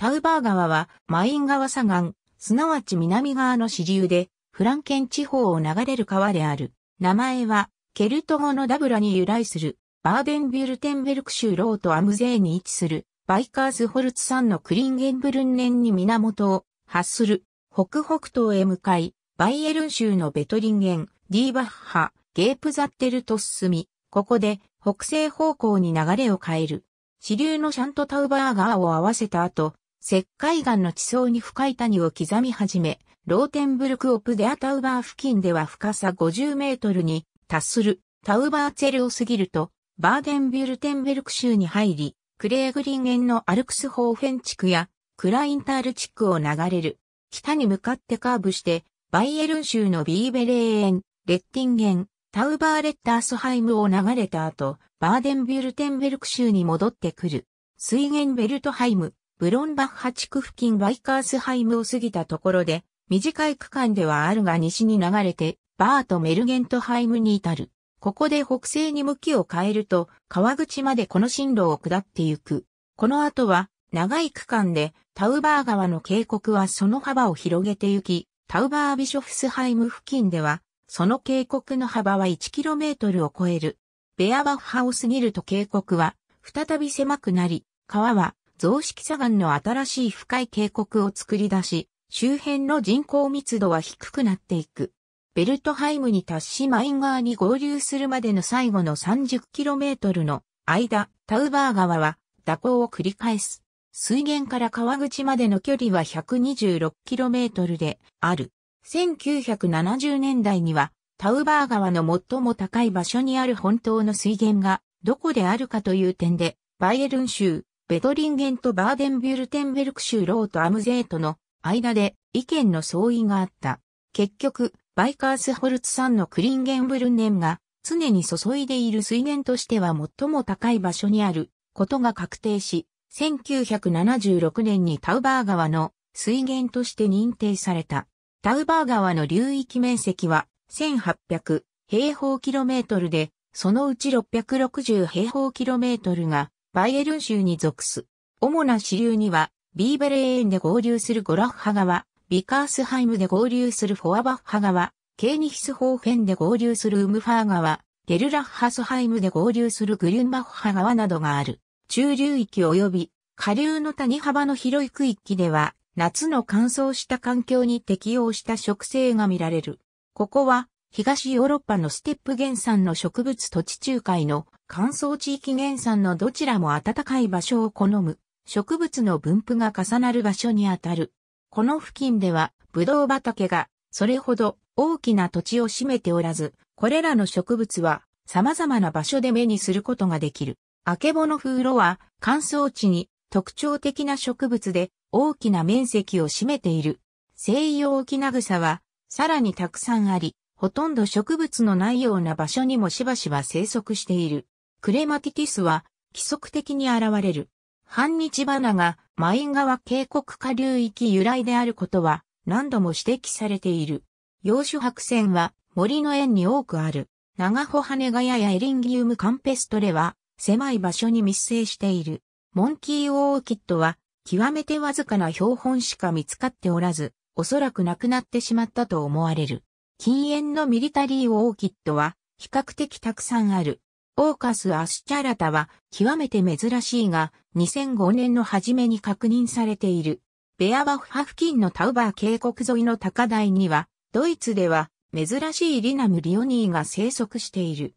タウバー川はマイン川左岸、すなわち南側の支流で、フランケン地方を流れる川である。名前は、ケルト語のダブラに由来する、バーデンビュルテンベルク州ロートアムゼーに位置する、バイカーズホルツ山のクリンゲンブルンネンに源を発する、北北東へ向かい、バイエルン州のベトリンゲン、ディーバッハ、ゲープザッテルと進み、ここで北西方向に流れを変える。支流のシャントタウバー川を合わせた後、石灰岩の地層に深い谷を刻み始め、ローテンブルクオプデアタウバー付近では深さ50メートルに達するタウバーツェルを過ぎると、バーデンビュルテンベルク州に入り、クレーグリンゲンのアルクスホーフェン地区やクラインタール地区を流れる。北に向かってカーブして、バイエルン州のビーベレーエン、レッティンゲン、タウバーレッタースハイムを流れた後、バーデンビュルテンベルク州に戻ってくる。水源ベルトハイム、ブロンバッハ地区付近バイカースハイムを過ぎたところで、短い区間ではあるが西に流れて、バーとメルゲントハイムに至る。ここで北西に向きを変えると、川口までこの進路を下ってゆく。この後は、長い区間で、タウバー川の渓谷はその幅を広げてゆき、タウバービショフスハイム付近では、その渓谷の幅は 1km を超える。ベアバッハを過ぎると渓谷は、再び狭くなり、川は増式砂岩の新しい深い渓谷を作り出し、周辺の人口密度は低くなっていく。ベルトハイムに達しマイン川に合流するまでの最後の 30km の間、タウバー川は蛇行を繰り返す。水源から川口までの距離は 126km である。1970年代にはタウバー川の最も高い場所にある本当の水源がどこであるかという点でバイエルン州ベトリンゲンとバーデンビュルテンベルク州ローとアムゼートの間で意見の相違があった。結局、バイカースホルツ山のクリンゲンブルネンが常に注いでいる水源としては最も高い場所にあることが確定し、1976年にタウバー川の水源として認定された。タウバー川の流域面積は1800平方キロメートルで、そのうち660平方キロメートルがバイエルン州に属す。主な支流には、ビーベレーンで合流するゴラッハ川、ビカースハイムで合流するフォアバッハ川、ケーニヒスホーフェンで合流するウムファー川、ゲルラッハスハイムで合流するグリュンバッハ川などがある。中流域及び下流の谷幅の広い区域では、夏の乾燥した環境に適応した植生が見られる。ここは東ヨーロッパのステップ原産の植物と地中海の乾燥地域原産のどちらも暖かい場所を好む植物の分布が重なる場所にあたる。この付近ではブドウ畑がそれほど大きな土地を占めておらず、これらの植物は様々な場所で目にすることができる。アケボノフウロは乾燥地に特徴的な植物で大きな面積を占めている。西洋キナグサはさらにたくさんあり、ほとんど植物のないような場所にもしばしば生息している。クレマティティスは規則的に現れる。半日花がマイン川渓谷下流域由来であることは何度も指摘されている。洋種白線は森の縁に多くある。長穂羽ガヤやエリンギウムカンペストレは狭い場所に密生している。モンキーオーキッドは極めてわずかな標本しか見つかっておらず、おそらくなくなってしまったと思われる。禁煙のミリタリーオーキッドは比較的たくさんある。オーカス・アスチャラタは極めて珍しいが2005年の初めに確認されている。ベアバフハ付近のタウバー渓谷沿いの高台にはドイツでは珍しいリナム・リオニーが生息している。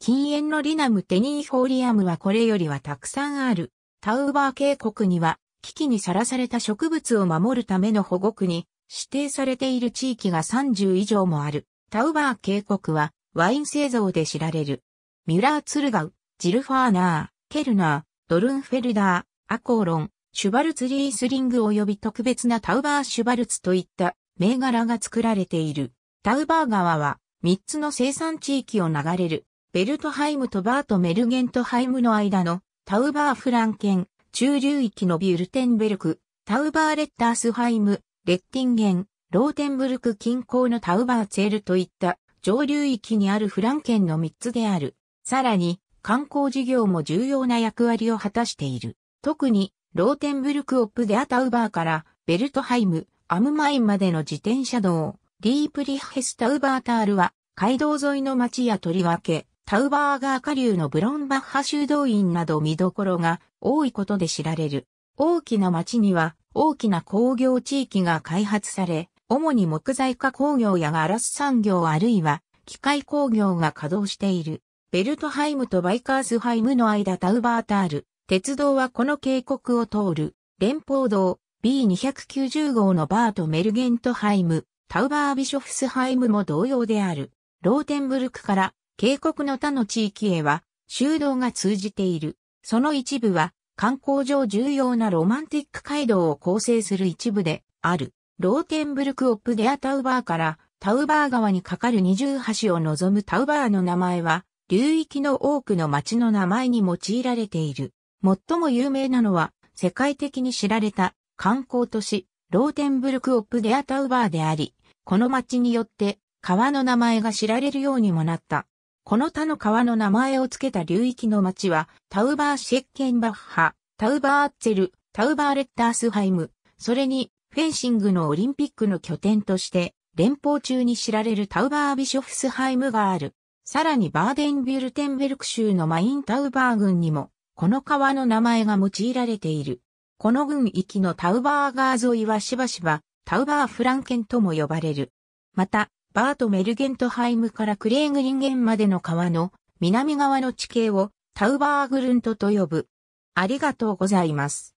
禁煙のリナム・テニーフォーリアムはこれよりはたくさんある。タウバー渓谷には危機にさらされた植物を守るための保護区に指定されている地域が30以上もある。タウバー渓谷はワイン製造で知られる。ミュラーツルガウ、ジルファーナー、ケルナー、ドルンフェルダー、アコーロン、シュバルツリースリング及び特別なタウバーシュバルツといった銘柄が作られている。タウバー川は3つの生産地域を流れる。ベルトハイムとバートメルゲントハイムの間のタウバーフランケン、中流域のビュルテンベルク、タウバーレッタースハイム、レッティンゲン、ローテンブルク近郊のタウバーツェルといった上流域にあるフランケンの3つである。さらに、観光事業も重要な役割を果たしている。特に、ローテンブルクオップでアタウバーからベルトハイム、アムマインまでの自転車道、ディープリヘスタウバータールは、街道沿いの町やとりわけ、タウバーガー下流のブロンバッハ修道院など見どころが多いことで知られる。大きな町には大きな工業地域が開発され、主に木材化工業やガラス産業あるいは機械工業が稼働している。ベルトハイムとバイカースハイムの間タウバータール、鉄道はこの渓谷を通る、連邦道 B290 号のバートメルゲントハイム、タウバービショフスハイムも同様である。ローテンブルクから渓谷の他の地域へは、修道が通じている。その一部は、観光上重要なロマンティック街道を構成する一部である、ローテンブルク・オップ・デア・タウバーからタウバー川に架かる二重橋を望むタウバーの名前は、流域の多くの町の名前に用いられている。最も有名なのは、世界的に知られた観光都市、ローテンブルク・オップ・デア・タウバーであり、この町によって川の名前が知られるようにもなった。この他の川の名前を付けた流域の町は、タウバーシェッケンバッハ、タウバーッツェル、タウバーレッタースハイム、それに、フェンシングのオリンピックの拠点として、連邦中に知られるタウバービショフスハイムがある。さらにバーデンビュルテンベルク州のマインタウバー郡にも、この川の名前が用いられている。この郡域のタウバーガー沿いはしばしば、タウバーフランケンとも呼ばれる。また、バート・メルゲントハイムからクレーグリンゲンまでの川の南側の地形をタウバーグルントと呼ぶ。ありがとうございます。